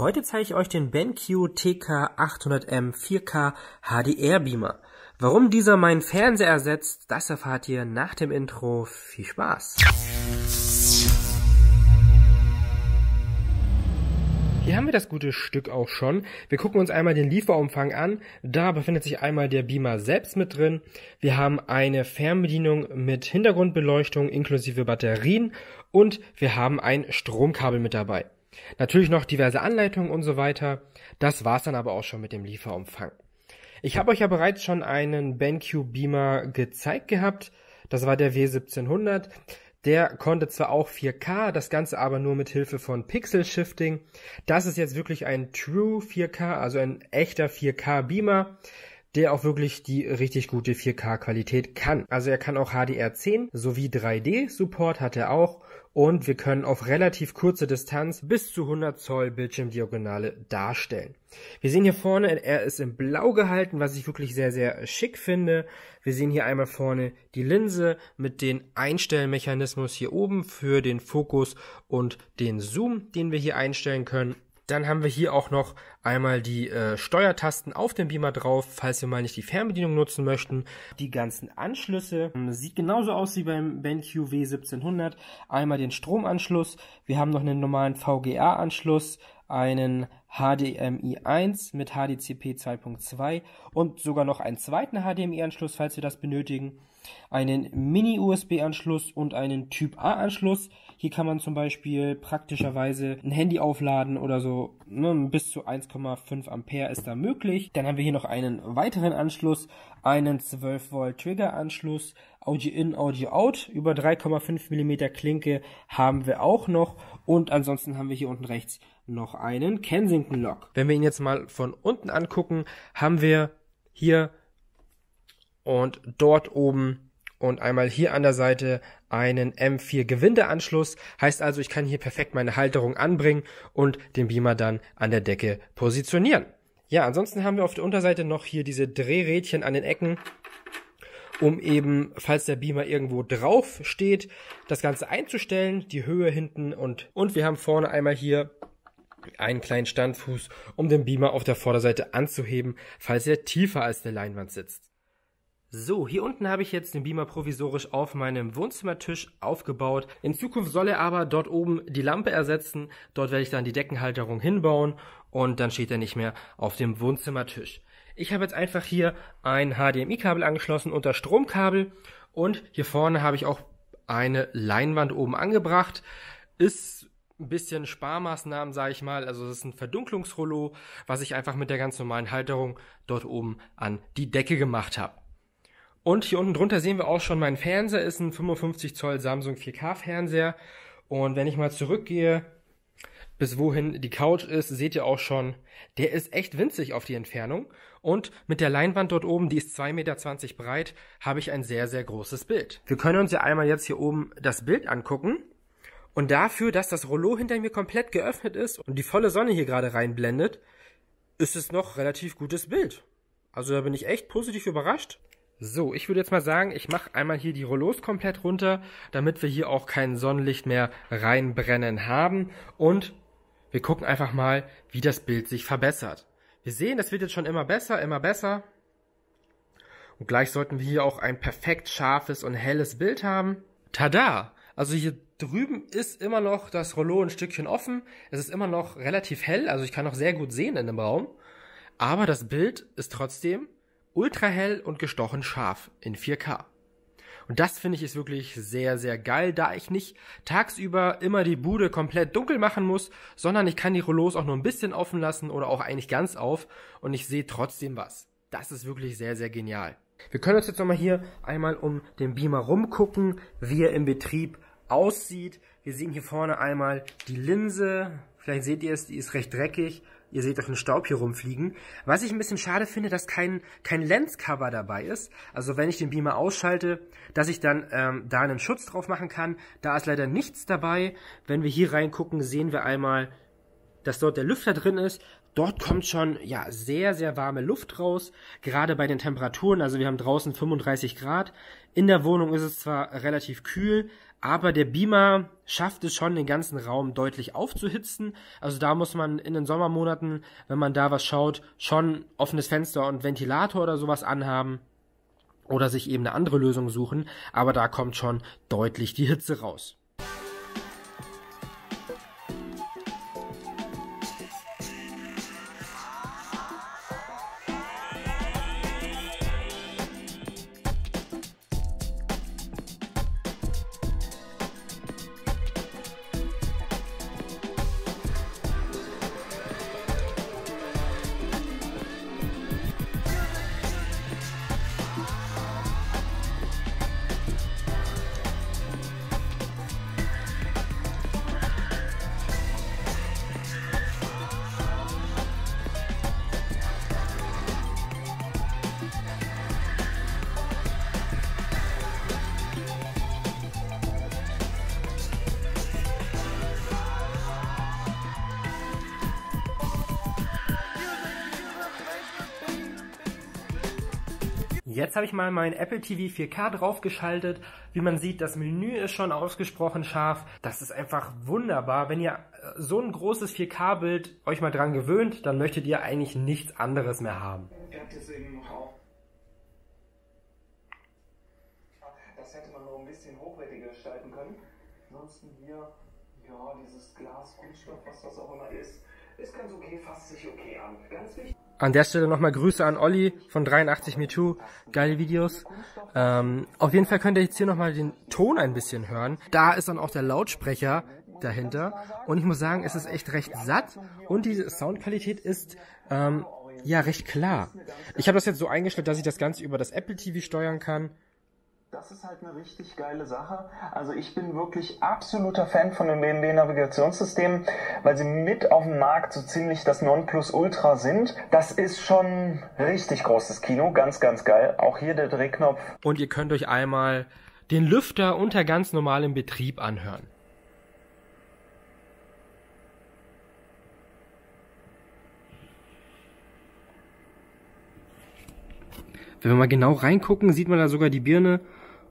Heute zeige ich euch den BenQ TK800M 4K HDR Beamer. Warum dieser meinen Fernseher ersetzt, das erfahrt ihr nach dem Intro. Viel Spaß! Hier haben wir das gute Stück auch schon. Wir gucken uns einmal den Lieferumfang an. Da befindet sich einmal der Beamer selbst mit drin. Wir haben eine Fernbedienung mit Hintergrundbeleuchtung inklusive Batterien und wir haben ein Stromkabel mit dabei. Natürlich noch diverse Anleitungen und so weiter. Das war's dann aber auch schon mit dem Lieferumfang. Ich habe euch ja bereits schon einen BenQ Beamer gezeigt gehabt. Das war der W1700. Der konnte zwar auch 4K, das Ganze aber nur mit Hilfe von Pixel Shifting. Das ist jetzt wirklich ein True 4K, also ein echter 4K Beamer der auch wirklich die richtig gute 4K-Qualität kann. Also er kann auch HDR10 sowie 3D-Support hat er auch und wir können auf relativ kurze Distanz bis zu 100 Zoll Bildschirmdiagonale darstellen. Wir sehen hier vorne, er ist in blau gehalten, was ich wirklich sehr, sehr schick finde. Wir sehen hier einmal vorne die Linse mit den Einstellmechanismus hier oben für den Fokus und den Zoom, den wir hier einstellen können. Dann haben wir hier auch noch einmal die äh, Steuertasten auf dem Beamer drauf, falls wir mal nicht die Fernbedienung nutzen möchten. Die ganzen Anschlüsse ähm, sieht genauso aus wie beim BenQ W1700. Einmal den Stromanschluss, wir haben noch einen normalen VGA-Anschluss, einen HDMI 1 mit HDCP 2.2 und sogar noch einen zweiten HDMI-Anschluss, falls wir das benötigen einen Mini-USB-Anschluss und einen Typ-A-Anschluss. Hier kann man zum Beispiel praktischerweise ein Handy aufladen oder so. Ne, bis zu 1,5 Ampere ist da möglich. Dann haben wir hier noch einen weiteren Anschluss, einen 12 Volt Trigger-Anschluss, Audio-In, Audio-Out. Über 3,5 mm Klinke haben wir auch noch. Und ansonsten haben wir hier unten rechts noch einen Kensington Lock. Wenn wir ihn jetzt mal von unten angucken, haben wir hier und dort oben und einmal hier an der Seite einen M4 Gewindeanschluss. Heißt also, ich kann hier perfekt meine Halterung anbringen und den Beamer dann an der Decke positionieren. Ja, ansonsten haben wir auf der Unterseite noch hier diese Drehrädchen an den Ecken, um eben, falls der Beamer irgendwo drauf steht, das Ganze einzustellen, die Höhe hinten und, und wir haben vorne einmal hier einen kleinen Standfuß, um den Beamer auf der Vorderseite anzuheben, falls er tiefer als der Leinwand sitzt. So, hier unten habe ich jetzt den Beamer provisorisch auf meinem Wohnzimmertisch aufgebaut. In Zukunft soll er aber dort oben die Lampe ersetzen. Dort werde ich dann die Deckenhalterung hinbauen und dann steht er nicht mehr auf dem Wohnzimmertisch. Ich habe jetzt einfach hier ein HDMI-Kabel angeschlossen unter Stromkabel und hier vorne habe ich auch eine Leinwand oben angebracht. Ist ein bisschen Sparmaßnahmen, sage ich mal. Also das ist ein Verdunklungsrollo, was ich einfach mit der ganz normalen Halterung dort oben an die Decke gemacht habe. Und hier unten drunter sehen wir auch schon meinen Fernseher, ist ein 55 Zoll Samsung 4K Fernseher. Und wenn ich mal zurückgehe, bis wohin die Couch ist, seht ihr auch schon, der ist echt winzig auf die Entfernung. Und mit der Leinwand dort oben, die ist 2,20 Meter breit, habe ich ein sehr, sehr großes Bild. Wir können uns ja einmal jetzt hier oben das Bild angucken. Und dafür, dass das Rollo hinter mir komplett geöffnet ist und die volle Sonne hier gerade reinblendet, ist es noch relativ gutes Bild. Also da bin ich echt positiv überrascht. So, ich würde jetzt mal sagen, ich mache einmal hier die Rollos komplett runter, damit wir hier auch kein Sonnenlicht mehr reinbrennen haben. Und wir gucken einfach mal, wie das Bild sich verbessert. Wir sehen, das wird jetzt schon immer besser, immer besser. Und gleich sollten wir hier auch ein perfekt scharfes und helles Bild haben. Tada! Also hier drüben ist immer noch das Rollo ein Stückchen offen. Es ist immer noch relativ hell, also ich kann noch sehr gut sehen in dem Raum. Aber das Bild ist trotzdem ultrahell und gestochen scharf in 4K. Und das finde ich ist wirklich sehr, sehr geil, da ich nicht tagsüber immer die Bude komplett dunkel machen muss, sondern ich kann die Rollos auch nur ein bisschen offen lassen oder auch eigentlich ganz auf und ich sehe trotzdem was. Das ist wirklich sehr, sehr genial. Wir können uns jetzt nochmal hier einmal um den Beamer rumgucken, wie er im Betrieb aussieht. Wir sehen hier vorne einmal die Linse. Vielleicht seht ihr es, die ist recht dreckig. Ihr seht euch einen Staub hier rumfliegen. Was ich ein bisschen schade finde, dass kein, kein Lenscover dabei ist. Also wenn ich den Beamer ausschalte, dass ich dann ähm, da einen Schutz drauf machen kann. Da ist leider nichts dabei. Wenn wir hier reingucken, sehen wir einmal, dass dort der Lüfter drin ist. Dort kommt schon ja sehr, sehr warme Luft raus, gerade bei den Temperaturen. Also wir haben draußen 35 Grad. In der Wohnung ist es zwar relativ kühl, aber der Beamer schafft es schon, den ganzen Raum deutlich aufzuhitzen. Also da muss man in den Sommermonaten, wenn man da was schaut, schon offenes Fenster und Ventilator oder sowas anhaben oder sich eben eine andere Lösung suchen. Aber da kommt schon deutlich die Hitze raus. Jetzt habe ich mal mein Apple TV 4K draufgeschaltet. Wie man sieht, das Menü ist schon ausgesprochen scharf. Das ist einfach wunderbar. Wenn ihr äh, so ein großes 4K-Bild euch mal dran gewöhnt, dann möchtet ihr eigentlich nichts anderes mehr haben. Ihr habt jetzt noch auf. Das hätte man noch ein bisschen hochwertiger gestalten können. Ansonsten hier, ja, dieses Glas, Kunststoff, was das auch immer ist, ist ganz okay, fasst sich okay an. Ganz wichtig. An der Stelle nochmal Grüße an Olli von 83 MeToo. Geile Videos. Ähm, auf jeden Fall könnt ihr jetzt hier nochmal den Ton ein bisschen hören. Da ist dann auch der Lautsprecher dahinter. Und ich muss sagen, es ist echt recht satt. Und diese Soundqualität ist ähm, ja recht klar. Ich habe das jetzt so eingestellt, dass ich das Ganze über das Apple TV steuern kann. Das ist halt eine richtig geile Sache. Also ich bin wirklich absoluter Fan von den BMW-Navigationssystemen, weil sie mit auf dem Markt so ziemlich das Nonplusultra sind. Das ist schon richtig großes Kino, ganz, ganz geil. Auch hier der Drehknopf. Und ihr könnt euch einmal den Lüfter unter ganz normalem Betrieb anhören. Wenn wir mal genau reingucken, sieht man da sogar die Birne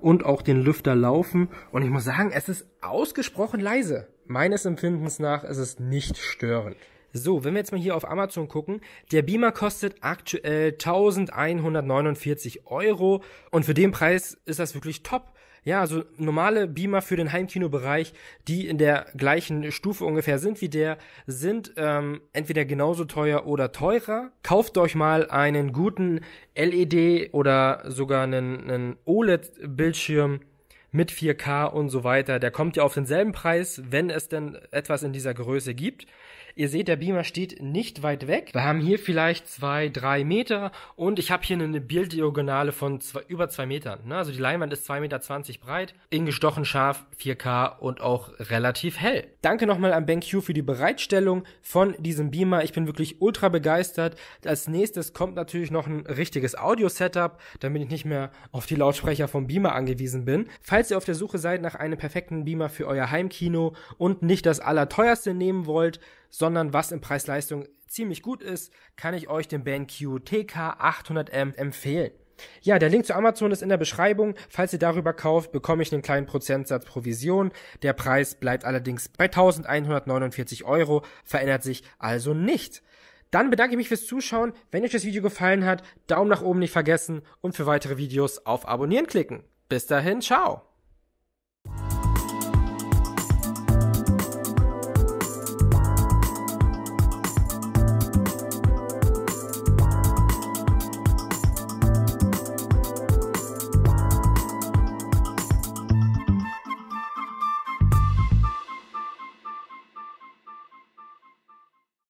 und auch den Lüfter laufen. Und ich muss sagen, es ist ausgesprochen leise. Meines Empfindens nach ist es nicht störend. So, wenn wir jetzt mal hier auf Amazon gucken, der Beamer kostet aktuell 1149 Euro und für den Preis ist das wirklich top ja, so also normale Beamer für den Heimkinobereich, die in der gleichen Stufe ungefähr sind wie der, sind ähm, entweder genauso teuer oder teurer. Kauft euch mal einen guten LED oder sogar einen, einen OLED-Bildschirm mit 4K und so weiter. Der kommt ja auf denselben Preis, wenn es denn etwas in dieser Größe gibt. Ihr seht, der Beamer steht nicht weit weg. Wir haben hier vielleicht zwei, drei Meter und ich habe hier eine Bilddiagonale von zwei, über zwei Metern. Ne? Also die Leinwand ist zwei Meter zwanzig breit, in gestochen scharf, 4K und auch relativ hell. Danke nochmal an BenQ für die Bereitstellung von diesem Beamer. Ich bin wirklich ultra begeistert. Als nächstes kommt natürlich noch ein richtiges Audio-Setup, damit ich nicht mehr auf die Lautsprecher vom Beamer angewiesen bin. Falls ihr auf der Suche seid nach einem perfekten Beamer für euer Heimkino und nicht das allerteuerste nehmen wollt, sondern was in Preis-Leistung ziemlich gut ist, kann ich euch den BenQ TK800M empfehlen. Ja, der Link zu Amazon ist in der Beschreibung. Falls ihr darüber kauft, bekomme ich einen kleinen Prozentsatz Provision. Der Preis bleibt allerdings bei 1149 Euro, verändert sich also nicht. Dann bedanke ich mich fürs Zuschauen. Wenn euch das Video gefallen hat, Daumen nach oben nicht vergessen und für weitere Videos auf Abonnieren klicken. Bis dahin, ciao!